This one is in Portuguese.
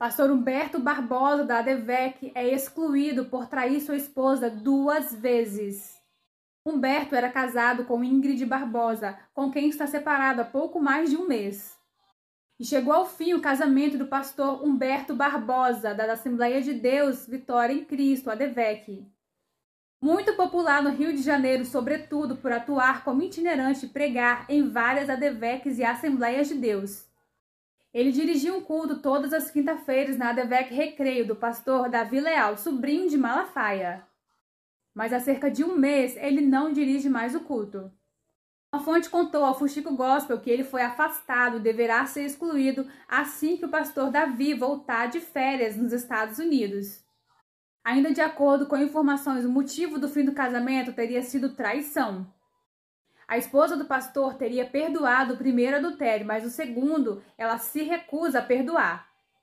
Pastor Humberto Barbosa, da ADVEC, é excluído por trair sua esposa duas vezes. Humberto era casado com Ingrid Barbosa, com quem está separado há pouco mais de um mês. E chegou ao fim o casamento do pastor Humberto Barbosa, da Assembleia de Deus Vitória em Cristo, ADVEC. Muito popular no Rio de Janeiro, sobretudo por atuar como itinerante e pregar em várias ADVECs e Assembleias de Deus. Ele dirigiu um culto todas as quinta-feiras na Adevec Recreio do pastor Davi Leal, sobrinho de Malafaia. Mas há cerca de um mês ele não dirige mais o culto. Uma fonte contou ao Fuxico Gospel que ele foi afastado e deverá ser excluído assim que o pastor Davi voltar de férias nos Estados Unidos. Ainda de acordo com informações, o motivo do fim do casamento teria sido traição. A esposa do pastor teria perdoado o primeiro adultério, mas o segundo ela se recusa a perdoar.